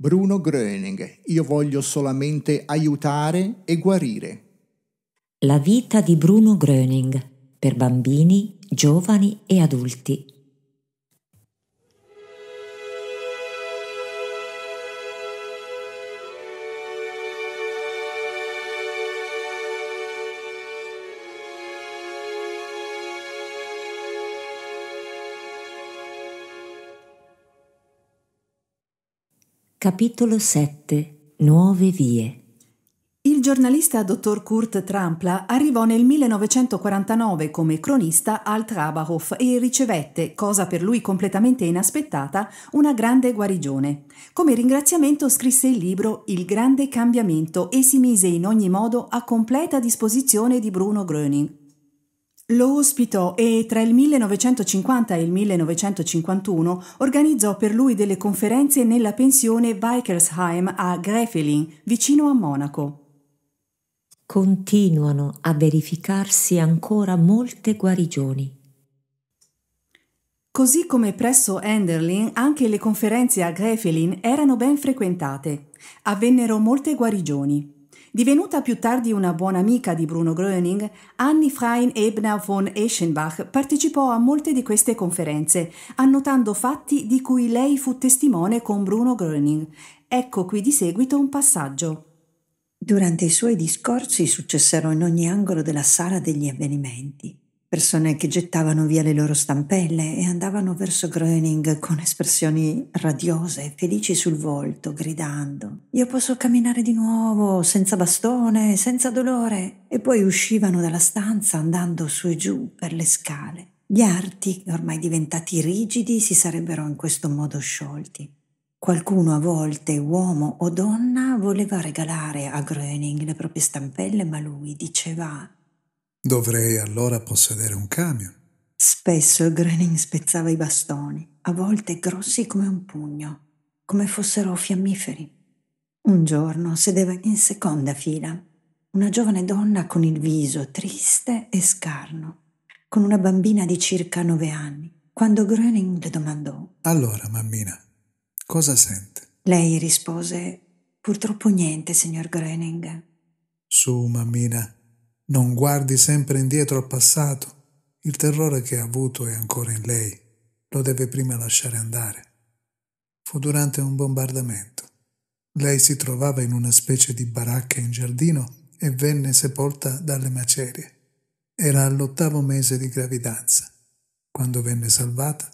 Bruno Gröning, io voglio solamente aiutare e guarire. La vita di Bruno Gröning per bambini, giovani e adulti Capitolo 7 Nuove vie il giornalista dottor Kurt Trampla arrivò nel 1949 come cronista al Trabahof e ricevette, cosa per lui completamente inaspettata, una grande guarigione. Come ringraziamento scrisse il libro Il grande cambiamento e si mise in ogni modo a completa disposizione di Bruno Gröning. Lo ospitò e tra il 1950 e il 1951 organizzò per lui delle conferenze nella pensione Weikersheim a Grefelin, vicino a Monaco. Continuano a verificarsi ancora molte guarigioni. Così come presso Enderlin, anche le conferenze a Grefelin erano ben frequentate. Avvennero molte guarigioni. Divenuta più tardi una buona amica di Bruno Gröning, Anni Frein Ebner von Eschenbach partecipò a molte di queste conferenze, annotando fatti di cui lei fu testimone con Bruno Gröning. Ecco qui di seguito un passaggio. Durante i suoi discorsi successero in ogni angolo della sala degli avvenimenti persone che gettavano via le loro stampelle e andavano verso Gröning con espressioni radiose, felici sul volto, gridando Io posso camminare di nuovo, senza bastone, senza dolore. E poi uscivano dalla stanza andando su e giù per le scale. Gli arti, ormai diventati rigidi, si sarebbero in questo modo sciolti. Qualcuno a volte, uomo o donna, voleva regalare a Gröning le proprie stampelle, ma lui diceva Dovrei allora possedere un camion. Spesso Groening spezzava i bastoni, a volte grossi come un pugno, come fossero fiammiferi. Un giorno sedeva in seconda fila una giovane donna con il viso triste e scarno, con una bambina di circa nove anni, quando Groening le domandò: Allora, mammina, cosa sente? Lei rispose: Purtroppo niente, signor Groening. Su, mammina, non guardi sempre indietro al passato. Il terrore che ha avuto è ancora in lei. Lo deve prima lasciare andare. Fu durante un bombardamento. Lei si trovava in una specie di baracca in giardino e venne sepolta dalle macerie. Era all'ottavo mese di gravidanza. Quando venne salvata,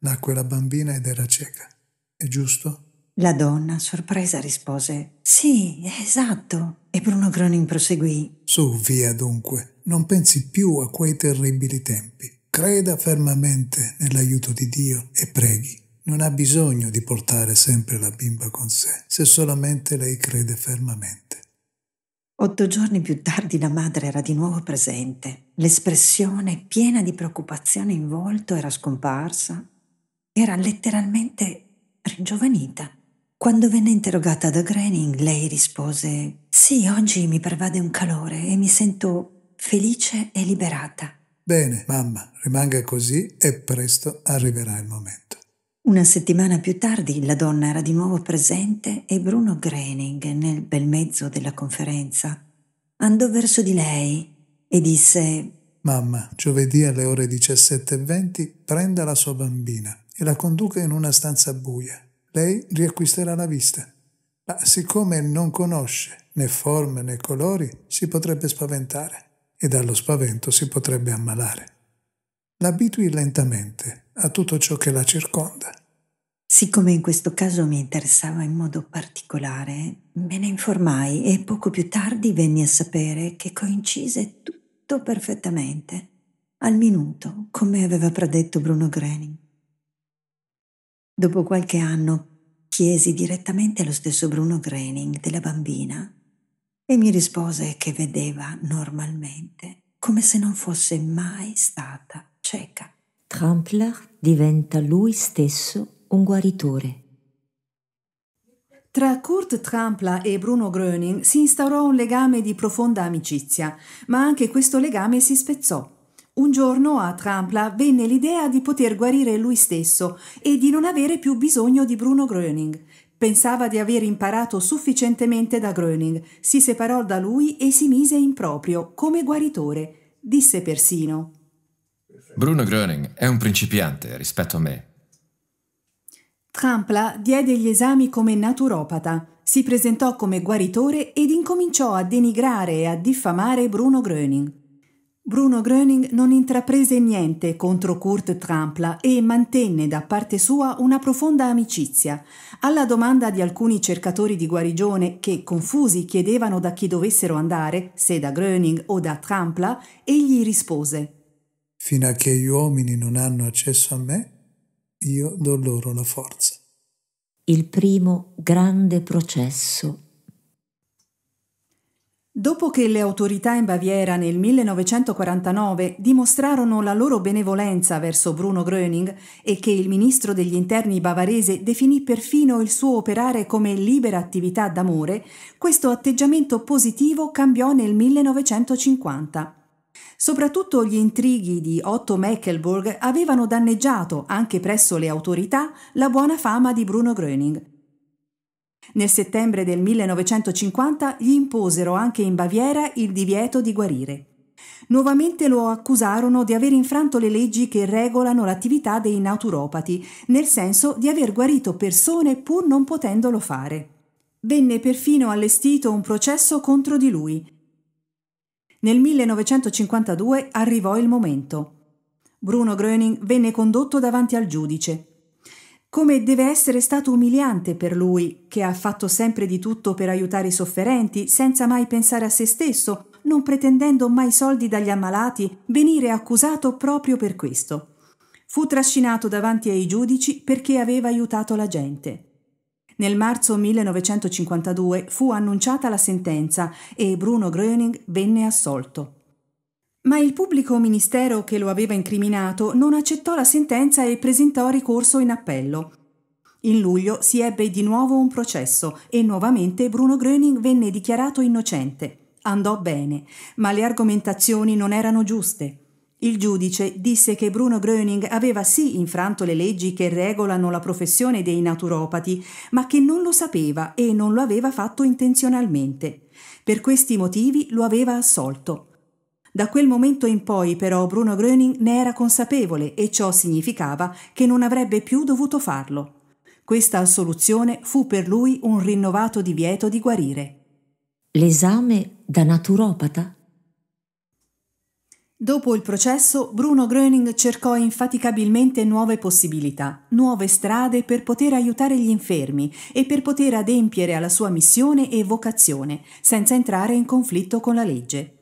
nacque la bambina ed era cieca. È giusto? La donna, sorpresa, rispose Sì, esatto. E Bruno Gronin proseguì Su, via dunque, non pensi più a quei terribili tempi. Creda fermamente nell'aiuto di Dio e preghi. Non ha bisogno di portare sempre la bimba con sé, se solamente lei crede fermamente. Otto giorni più tardi la madre era di nuovo presente. L'espressione piena di preoccupazione in volto era scomparsa. Era letteralmente ringiovanita. Quando venne interrogata da Groening, lei rispose: Sì, oggi mi pervade un calore e mi sento felice e liberata. Bene, mamma, rimanga così e presto arriverà il momento. Una settimana più tardi la donna era di nuovo presente e Bruno Groening, nel bel mezzo della conferenza, andò verso di lei e disse: Mamma, giovedì alle ore 17.20 prenda la sua bambina e la conduca in una stanza buia lei riacquisterà la vista. Ma siccome non conosce né forme né colori, si potrebbe spaventare e dallo spavento si potrebbe ammalare. L'abitui lentamente a tutto ciò che la circonda. Siccome in questo caso mi interessava in modo particolare, me ne informai e poco più tardi venni a sapere che coincise tutto perfettamente, al minuto, come aveva predetto Bruno Grening. Dopo qualche anno chiesi direttamente allo stesso Bruno Groening della bambina e mi rispose che vedeva normalmente, come se non fosse mai stata cieca. Trampler diventa lui stesso un guaritore. Tra Kurt Trampla e Bruno Gröning si instaurò un legame di profonda amicizia, ma anche questo legame si spezzò un giorno a Trampla venne l'idea di poter guarire lui stesso e di non avere più bisogno di Bruno Gröning. Pensava di aver imparato sufficientemente da Gröning, si separò da lui e si mise in proprio come guaritore. Disse persino: Bruno Gröning è un principiante rispetto a me. Trampla diede gli esami come naturopata, si presentò come guaritore ed incominciò a denigrare e a diffamare Bruno Gröning. Bruno Gröning non intraprese niente contro Kurt Trampla e mantenne da parte sua una profonda amicizia. Alla domanda di alcuni cercatori di guarigione che, confusi, chiedevano da chi dovessero andare, se da Gröning o da Trampla, egli rispose Fino a che gli uomini non hanno accesso a me, io do loro la forza. Il primo grande processo Dopo che le autorità in Baviera nel 1949 dimostrarono la loro benevolenza verso Bruno Gröning e che il ministro degli interni bavarese definì perfino il suo operare come libera attività d'amore, questo atteggiamento positivo cambiò nel 1950. Soprattutto gli intrighi di Otto Meckelburg avevano danneggiato, anche presso le autorità, la buona fama di Bruno Gröning. Nel settembre del 1950 gli imposero anche in Baviera il divieto di guarire. Nuovamente lo accusarono di aver infranto le leggi che regolano l'attività dei naturopati, nel senso di aver guarito persone pur non potendolo fare. Venne perfino allestito un processo contro di lui. Nel 1952 arrivò il momento. Bruno Gröning venne condotto davanti al giudice come deve essere stato umiliante per lui, che ha fatto sempre di tutto per aiutare i sofferenti, senza mai pensare a se stesso, non pretendendo mai soldi dagli ammalati, venire accusato proprio per questo. Fu trascinato davanti ai giudici perché aveva aiutato la gente. Nel marzo 1952 fu annunciata la sentenza e Bruno Gröning venne assolto. Ma il pubblico ministero che lo aveva incriminato non accettò la sentenza e presentò ricorso in appello. In luglio si ebbe di nuovo un processo e nuovamente Bruno Gröning venne dichiarato innocente. Andò bene, ma le argomentazioni non erano giuste. Il giudice disse che Bruno Gröning aveva sì infranto le leggi che regolano la professione dei naturopati, ma che non lo sapeva e non lo aveva fatto intenzionalmente. Per questi motivi lo aveva assolto. Da quel momento in poi però Bruno Gröning ne era consapevole e ciò significava che non avrebbe più dovuto farlo. Questa assoluzione fu per lui un rinnovato divieto di guarire. L'esame da naturopata? Dopo il processo, Bruno Gröning cercò infaticabilmente nuove possibilità, nuove strade per poter aiutare gli infermi e per poter adempiere alla sua missione e vocazione, senza entrare in conflitto con la legge.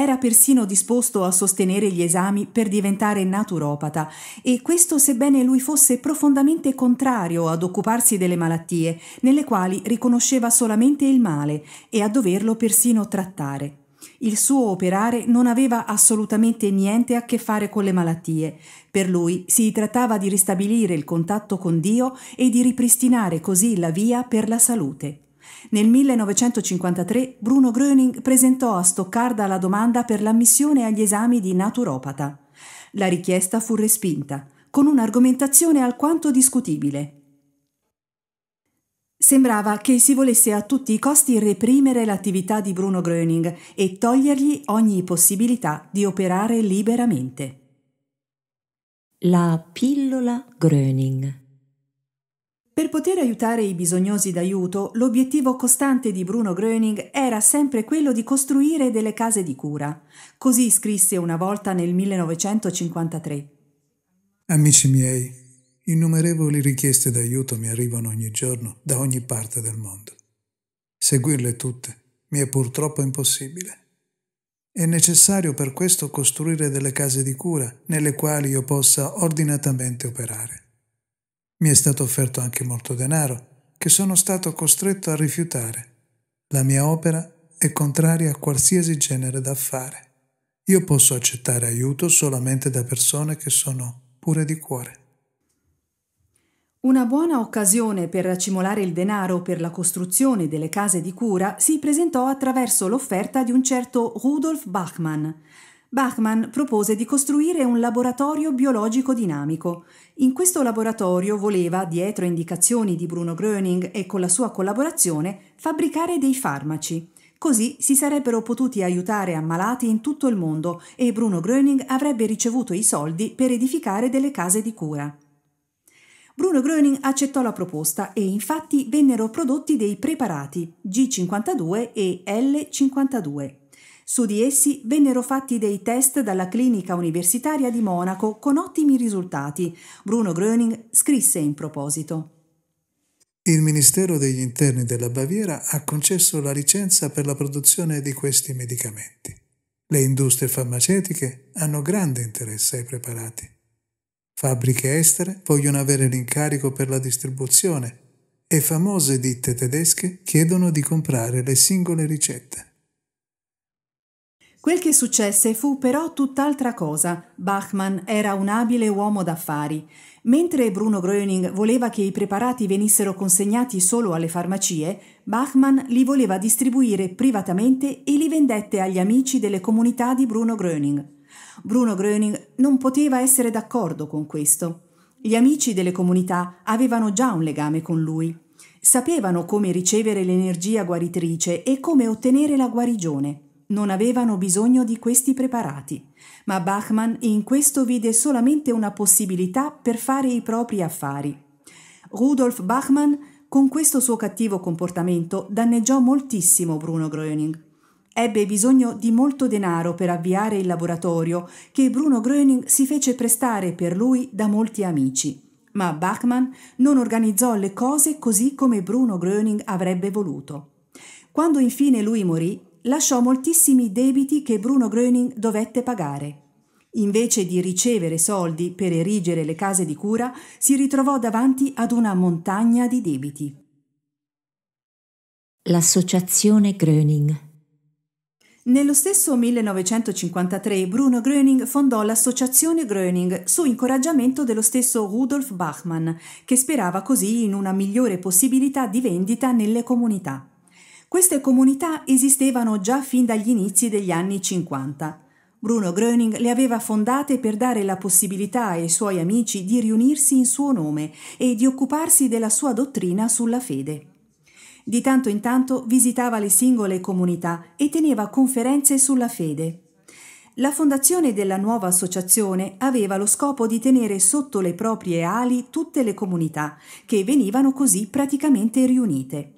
Era persino disposto a sostenere gli esami per diventare naturopata e questo sebbene lui fosse profondamente contrario ad occuparsi delle malattie, nelle quali riconosceva solamente il male e a doverlo persino trattare. Il suo operare non aveva assolutamente niente a che fare con le malattie. Per lui si trattava di ristabilire il contatto con Dio e di ripristinare così la via per la salute. Nel 1953 Bruno Gröning presentò a Stoccarda la domanda per l'ammissione agli esami di naturopata. La richiesta fu respinta, con un'argomentazione alquanto discutibile. Sembrava che si volesse a tutti i costi reprimere l'attività di Bruno Gröning e togliergli ogni possibilità di operare liberamente. La pillola Gröning per poter aiutare i bisognosi d'aiuto, l'obiettivo costante di Bruno Gröning era sempre quello di costruire delle case di cura. Così scrisse una volta nel 1953. Amici miei, innumerevoli richieste d'aiuto mi arrivano ogni giorno da ogni parte del mondo. Seguirle tutte mi è purtroppo impossibile. È necessario per questo costruire delle case di cura nelle quali io possa ordinatamente operare. Mi è stato offerto anche molto denaro, che sono stato costretto a rifiutare. La mia opera è contraria a qualsiasi genere d'affare. Io posso accettare aiuto solamente da persone che sono pure di cuore. Una buona occasione per racimolare il denaro per la costruzione delle case di cura si presentò attraverso l'offerta di un certo Rudolf Bachmann, Bachmann propose di costruire un laboratorio biologico dinamico. In questo laboratorio voleva, dietro indicazioni di Bruno Gröning e con la sua collaborazione, fabbricare dei farmaci. Così si sarebbero potuti aiutare ammalati in tutto il mondo e Bruno Gröning avrebbe ricevuto i soldi per edificare delle case di cura. Bruno Gröning accettò la proposta e infatti vennero prodotti dei preparati G52 e L52. Su di essi vennero fatti dei test dalla clinica universitaria di Monaco con ottimi risultati. Bruno Gröning scrisse in proposito. Il Ministero degli Interni della Baviera ha concesso la licenza per la produzione di questi medicamenti. Le industrie farmaceutiche hanno grande interesse ai preparati. Fabbriche estere vogliono avere l'incarico per la distribuzione e famose ditte tedesche chiedono di comprare le singole ricette. Quel che successe fu però tutt'altra cosa. Bachmann era un abile uomo d'affari. Mentre Bruno Gröning voleva che i preparati venissero consegnati solo alle farmacie, Bachmann li voleva distribuire privatamente e li vendette agli amici delle comunità di Bruno Gröning. Bruno Gröning non poteva essere d'accordo con questo. Gli amici delle comunità avevano già un legame con lui. Sapevano come ricevere l'energia guaritrice e come ottenere la guarigione non avevano bisogno di questi preparati, ma Bachmann in questo vide solamente una possibilità per fare i propri affari. Rudolf Bachmann, con questo suo cattivo comportamento, danneggiò moltissimo Bruno Gröning. Ebbe bisogno di molto denaro per avviare il laboratorio che Bruno Gröning si fece prestare per lui da molti amici. Ma Bachmann non organizzò le cose così come Bruno Gröning avrebbe voluto. Quando infine lui morì, lasciò moltissimi debiti che Bruno Gröning dovette pagare. Invece di ricevere soldi per erigere le case di cura, si ritrovò davanti ad una montagna di debiti. L'associazione Gröning nello stesso 1953 Bruno Gröning fondò l'associazione Gröning su incoraggiamento dello stesso Rudolf Bachmann, che sperava così in una migliore possibilità di vendita nelle comunità. Queste comunità esistevano già fin dagli inizi degli anni 50. Bruno Gröning le aveva fondate per dare la possibilità ai suoi amici di riunirsi in suo nome e di occuparsi della sua dottrina sulla fede. Di tanto in tanto visitava le singole comunità e teneva conferenze sulla fede. La fondazione della nuova associazione aveva lo scopo di tenere sotto le proprie ali tutte le comunità, che venivano così praticamente riunite.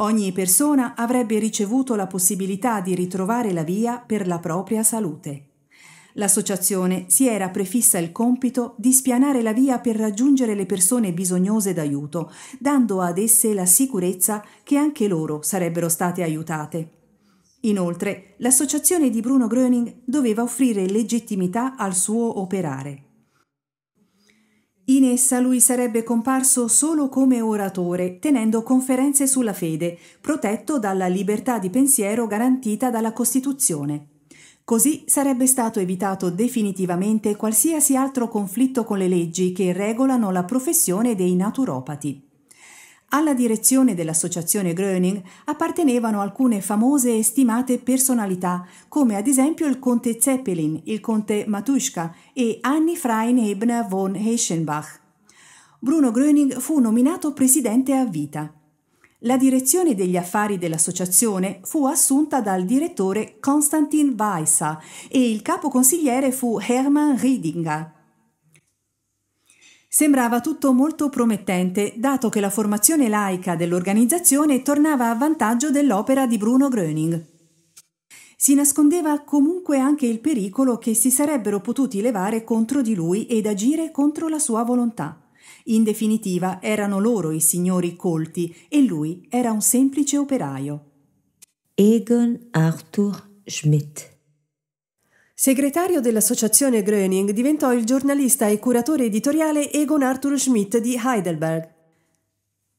Ogni persona avrebbe ricevuto la possibilità di ritrovare la via per la propria salute. L'associazione si era prefissa il compito di spianare la via per raggiungere le persone bisognose d'aiuto, dando ad esse la sicurezza che anche loro sarebbero state aiutate. Inoltre, l'associazione di Bruno Gröning doveva offrire legittimità al suo operare. In essa lui sarebbe comparso solo come oratore, tenendo conferenze sulla fede, protetto dalla libertà di pensiero garantita dalla Costituzione. Così sarebbe stato evitato definitivamente qualsiasi altro conflitto con le leggi che regolano la professione dei naturopati. Alla direzione dell'associazione Gröning appartenevano alcune famose e stimate personalità, come ad esempio il conte Zeppelin, il conte Matuschka e Anni Frein von Heischenbach. Bruno Gröning fu nominato presidente a vita. La direzione degli affari dell'associazione fu assunta dal direttore Konstantin Weissa e il capo consigliere fu Hermann Riedinger. Sembrava tutto molto promettente, dato che la formazione laica dell'organizzazione tornava a vantaggio dell'opera di Bruno Gröning. Si nascondeva comunque anche il pericolo che si sarebbero potuti levare contro di lui ed agire contro la sua volontà. In definitiva erano loro i signori colti e lui era un semplice operaio. Egon Arthur Schmidt Segretario dell'associazione Gröning diventò il giornalista e curatore editoriale Egon Arthur Schmidt di Heidelberg.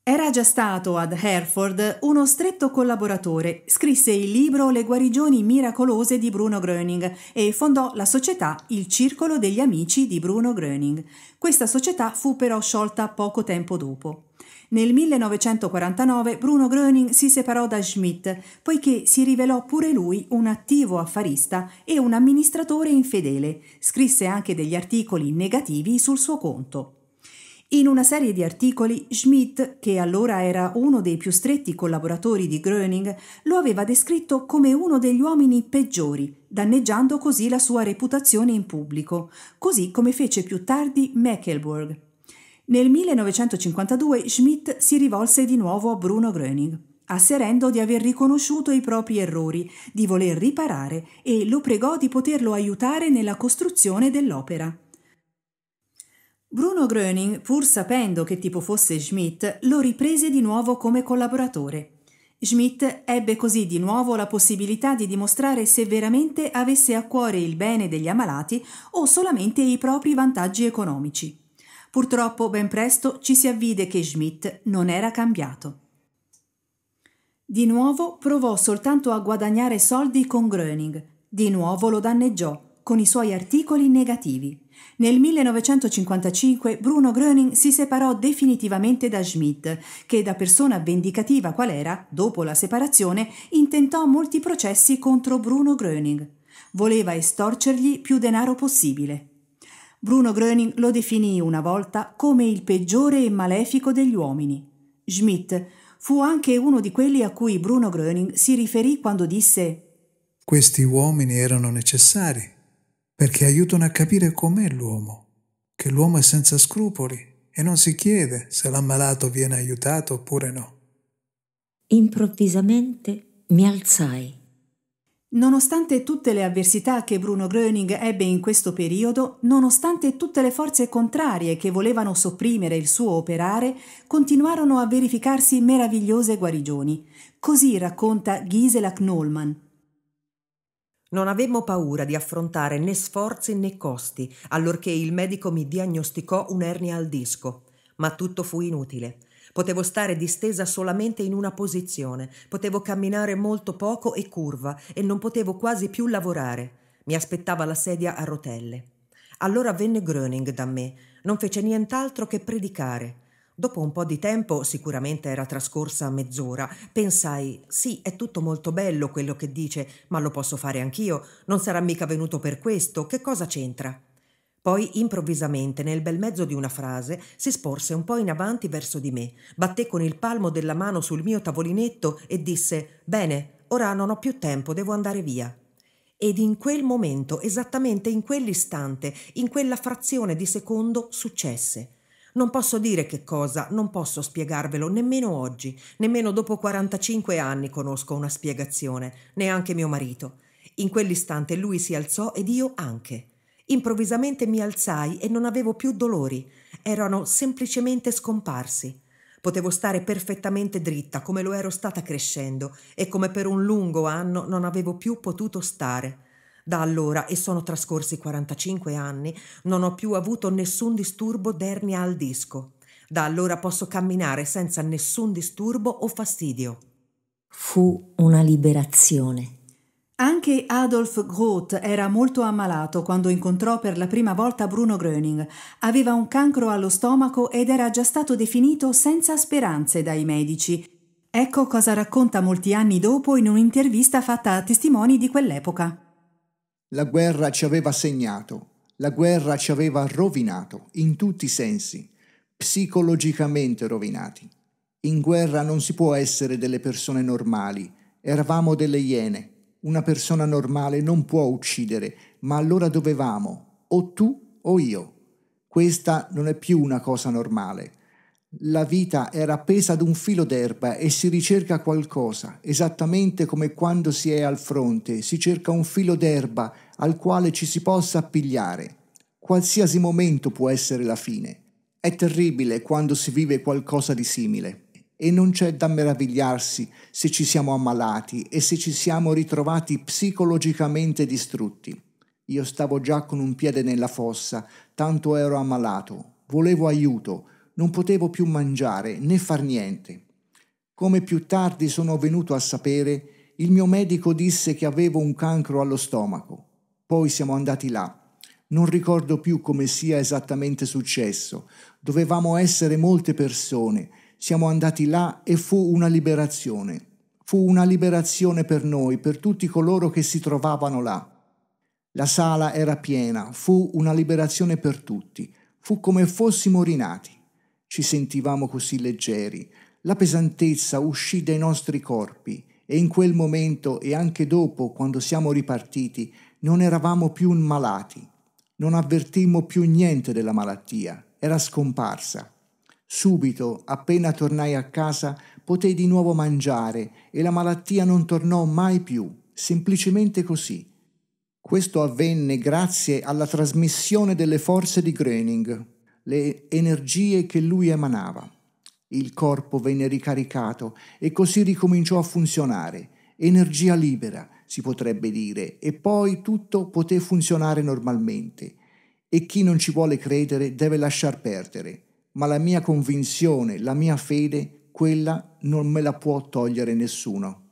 Era già stato ad Hereford uno stretto collaboratore, scrisse il libro Le guarigioni miracolose di Bruno Gröning e fondò la società Il Circolo degli Amici di Bruno Gröning. Questa società fu però sciolta poco tempo dopo. Nel 1949 Bruno Gröning si separò da Schmidt, poiché si rivelò pure lui un attivo affarista e un amministratore infedele. Scrisse anche degli articoli negativi sul suo conto. In una serie di articoli, Schmidt, che allora era uno dei più stretti collaboratori di Gröning, lo aveva descritto come uno degli uomini peggiori, danneggiando così la sua reputazione in pubblico, così come fece più tardi Meckelburg. Nel 1952 Schmidt si rivolse di nuovo a Bruno Gröning, asserendo di aver riconosciuto i propri errori, di voler riparare e lo pregò di poterlo aiutare nella costruzione dell'opera. Bruno Gröning, pur sapendo che tipo fosse Schmidt, lo riprese di nuovo come collaboratore. Schmidt ebbe così di nuovo la possibilità di dimostrare se veramente avesse a cuore il bene degli ammalati o solamente i propri vantaggi economici. Purtroppo ben presto ci si avvide che Schmidt non era cambiato. Di nuovo provò soltanto a guadagnare soldi con Gröning, di nuovo lo danneggiò con i suoi articoli negativi. Nel 1955 Bruno Gröning si separò definitivamente da Schmidt, che da persona vendicativa qual era, dopo la separazione, intentò molti processi contro Bruno Gröning. Voleva estorcergli più denaro possibile. Bruno Gröning lo definì una volta come il peggiore e malefico degli uomini. Schmidt fu anche uno di quelli a cui Bruno Gröning si riferì quando disse Questi uomini erano necessari perché aiutano a capire com'è l'uomo, che l'uomo è senza scrupoli e non si chiede se l'ammalato viene aiutato oppure no. Improvvisamente mi alzai Nonostante tutte le avversità che Bruno Gröning ebbe in questo periodo, nonostante tutte le forze contrarie che volevano sopprimere il suo operare, continuarono a verificarsi meravigliose guarigioni. Così racconta Gisela Knollmann. Non avemmo paura di affrontare né sforzi né costi, allorché il medico mi diagnosticò un'ernia al disco, ma tutto fu inutile. Potevo stare distesa solamente in una posizione, potevo camminare molto poco e curva e non potevo quasi più lavorare. Mi aspettava la sedia a rotelle. Allora venne Gröning da me, non fece nient'altro che predicare. Dopo un po' di tempo, sicuramente era trascorsa mezz'ora, pensai: sì, è tutto molto bello quello che dice, ma lo posso fare anch'io. Non sarà mica venuto per questo, che cosa c'entra? Poi, improvvisamente, nel bel mezzo di una frase, si sporse un po' in avanti verso di me, batté con il palmo della mano sul mio tavolinetto e disse: Bene, ora non ho più tempo, devo andare via. Ed in quel momento, esattamente in quell'istante, in quella frazione di secondo, successe. Non posso dire che cosa, non posso spiegarvelo nemmeno oggi, nemmeno dopo 45 anni conosco una spiegazione, neanche mio marito. In quell'istante lui si alzò ed io anche. Improvvisamente mi alzai e non avevo più dolori, erano semplicemente scomparsi. Potevo stare perfettamente dritta come lo ero stata crescendo e come per un lungo anno non avevo più potuto stare. Da allora, e sono trascorsi 45 anni, non ho più avuto nessun disturbo d'ernia al disco. Da allora posso camminare senza nessun disturbo o fastidio. Fu una liberazione. Anche Adolf Groth era molto ammalato quando incontrò per la prima volta Bruno Gröning. Aveva un cancro allo stomaco ed era già stato definito senza speranze dai medici. Ecco cosa racconta molti anni dopo in un'intervista fatta a testimoni di quell'epoca. La guerra ci aveva segnato, la guerra ci aveva rovinato, in tutti i sensi, psicologicamente rovinati. In guerra non si può essere delle persone normali, eravamo delle iene una persona normale non può uccidere, ma allora dovevamo, o tu o io. Questa non è più una cosa normale. La vita era appesa ad un filo d'erba e si ricerca qualcosa, esattamente come quando si è al fronte, si cerca un filo d'erba al quale ci si possa appigliare. Qualsiasi momento può essere la fine. È terribile quando si vive qualcosa di simile e non c'è da meravigliarsi se ci siamo ammalati e se ci siamo ritrovati psicologicamente distrutti. Io stavo già con un piede nella fossa, tanto ero ammalato, volevo aiuto, non potevo più mangiare né far niente. Come più tardi sono venuto a sapere, il mio medico disse che avevo un cancro allo stomaco. Poi siamo andati là. Non ricordo più come sia esattamente successo. Dovevamo essere molte persone siamo andati là e fu una liberazione. Fu una liberazione per noi, per tutti coloro che si trovavano là. La sala era piena, fu una liberazione per tutti. Fu come fossimo rinati. Ci sentivamo così leggeri. La pesantezza uscì dai nostri corpi e in quel momento e anche dopo, quando siamo ripartiti, non eravamo più malati. Non avvertimmo più niente della malattia, era scomparsa. Subito, appena tornai a casa, potei di nuovo mangiare e la malattia non tornò mai più, semplicemente così. Questo avvenne grazie alla trasmissione delle forze di Gröning, le energie che lui emanava. Il corpo venne ricaricato e così ricominciò a funzionare. Energia libera, si potrebbe dire, e poi tutto poté funzionare normalmente. E chi non ci vuole credere deve lasciar perdere ma la mia convinzione, la mia fede, quella non me la può togliere nessuno.